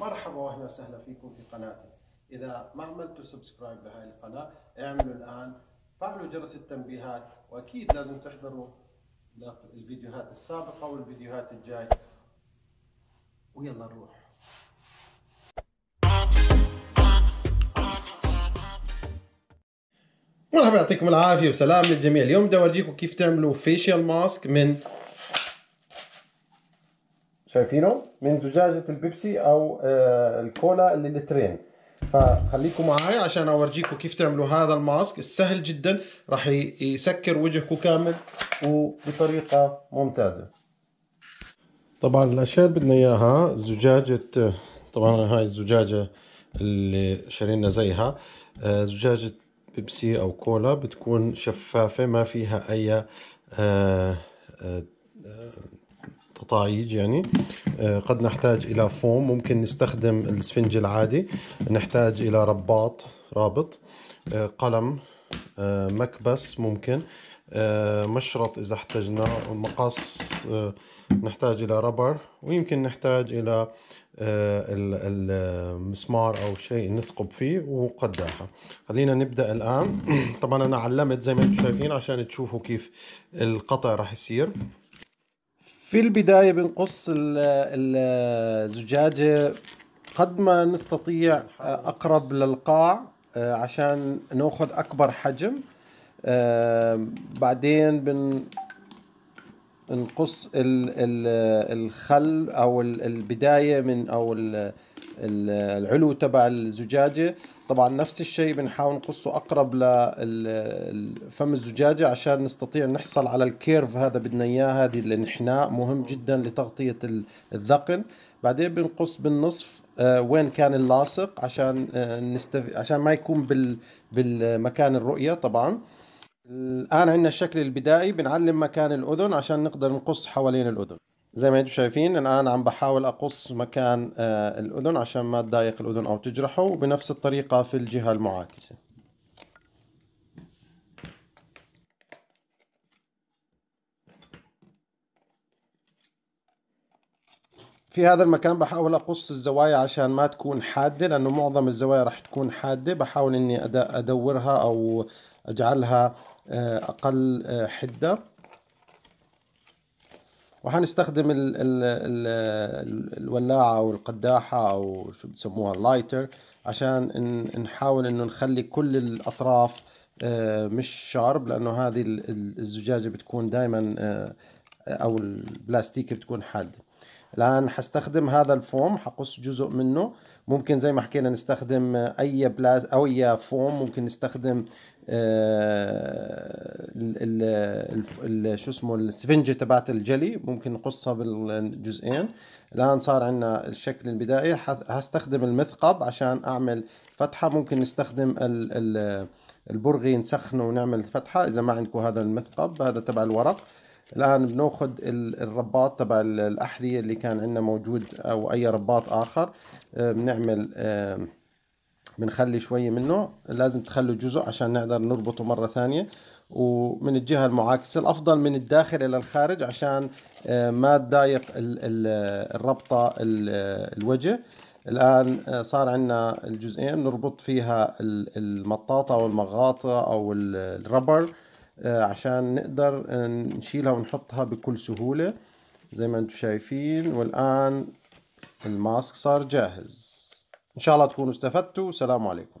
مرحبا واهلا وسهلا فيكم في قناتي اذا ما عملتوا سبسكرايب لهذه القناه اعملوا الان فعلوا جرس التنبيهات واكيد لازم تحضروا الفيديوهات السابقه والفيديوهات الجايه ويلا نروح مرحبا يعطيكم العافيه وسلام للجميع اليوم بدي اورجيكم كيف تعملوا فيشيال ماسك من شايفينه من زجاجة البيبسي او آه، الكولا اللي لترين فخليكم معي عشان اورجيكم كيف تعملوا هذا الماسك السهل جدا راح يسكر وجهكم كامل وبطريقة ممتازة طبعا الاشياء اللي بدنا اياها زجاجة طبعا هاي الزجاجة اللي شارينا زيها آه، زجاجة بيبسي او كولا بتكون شفافة ما فيها اي آه، الطايج يعني آه، قد نحتاج إلى فوم ممكن نستخدم الاسفنج العادي نحتاج إلى رباط رابط آه، قلم آه، مكبس ممكن مشرط إذا احتجنا مقص نحتاج إلى ربر ويمكن نحتاج إلى المسمار أو شيء نثقب فيه وقداحة خلينا نبدأ الآن طبعا أنا علمت زي ما انتم شايفين عشان تشوفوا كيف القطع راح يصير في البداية بنقص الزجاجة قد ما نستطيع آه، أقرب للقاع آه، عشان ناخذ أكبر حجم آه، بعدين بنقص الخل أو البداية من أو العلو تبع الزجاجة طبعا نفس الشيء بنحاول نقصه أقرب لفم الزجاجة عشان نستطيع نحصل على الكيرف هذا بدنا إياه هذه الانحناء مهم جدا لتغطية الذقن بعدين بنقص بالنصف آه، وين كان اللاصق عشان آه، نستف... عشان ما يكون بال... بالمكان الرؤية طبعا الآن عندنا الشكل البدائي بنعلم مكان الأذن عشان نقدر نقص حوالين الأذن زي ما انتم شايفين الآن عم بحاول أقص مكان آه، الأذن عشان ما تضايق الأذن أو تجرحه وبنفس الطريقة في الجهة المعاكسة في هذا المكان بحاول أقص الزوايا عشان ما تكون حادة لأنه معظم الزوايا راح تكون حادة بحاول إني أدورها أو أجعلها آه، أقل آه، حدة وحنستخدم ال ال ال الولاعة أو القداحة أو شو بسموها اللايتر عشان نحاول إنه نخلي كل الأطراف آه، مش شارب لأنه هذه الزجاجة بتكون دائما آه، أو البلاستيك بتكون حادة الآن حستخدم هذا الفوم حقص جزء منه ممكن زي ما حكينا نستخدم آه، أي بلاز أو أي فوم ممكن نستخدم شو اسمه السفنجه تبعت الجلي ممكن نقصها بالجزئين الان صار عندنا الشكل البدائي هستخدم المثقب عشان اعمل فتحه ممكن نستخدم ال ال البرغي نسخنه ونعمل فتحه اذا ما عندكم هذا المثقب هذا تبع الورق الان بناخد الرباط تبع الاحذيه اللي كان عندنا موجود او اي رباط اخر آه، بنعمل آه، بنخلي شويه منه لازم تخلوا جزء عشان نقدر نربطه مره ثانيه ومن الجهه المعاكسه الافضل من الداخل الى الخارج عشان آه، ما تضايق الربطه الوجه الان آه، صار عندنا الجزئين نربط فيها المطاطه او المغاطه او الربر آه، عشان نقدر نشيلها ونحطها بكل سهوله زي ما انتم شايفين والان الماسك صار جاهز ان شاء الله تكونوا استفدتوا سلام عليكم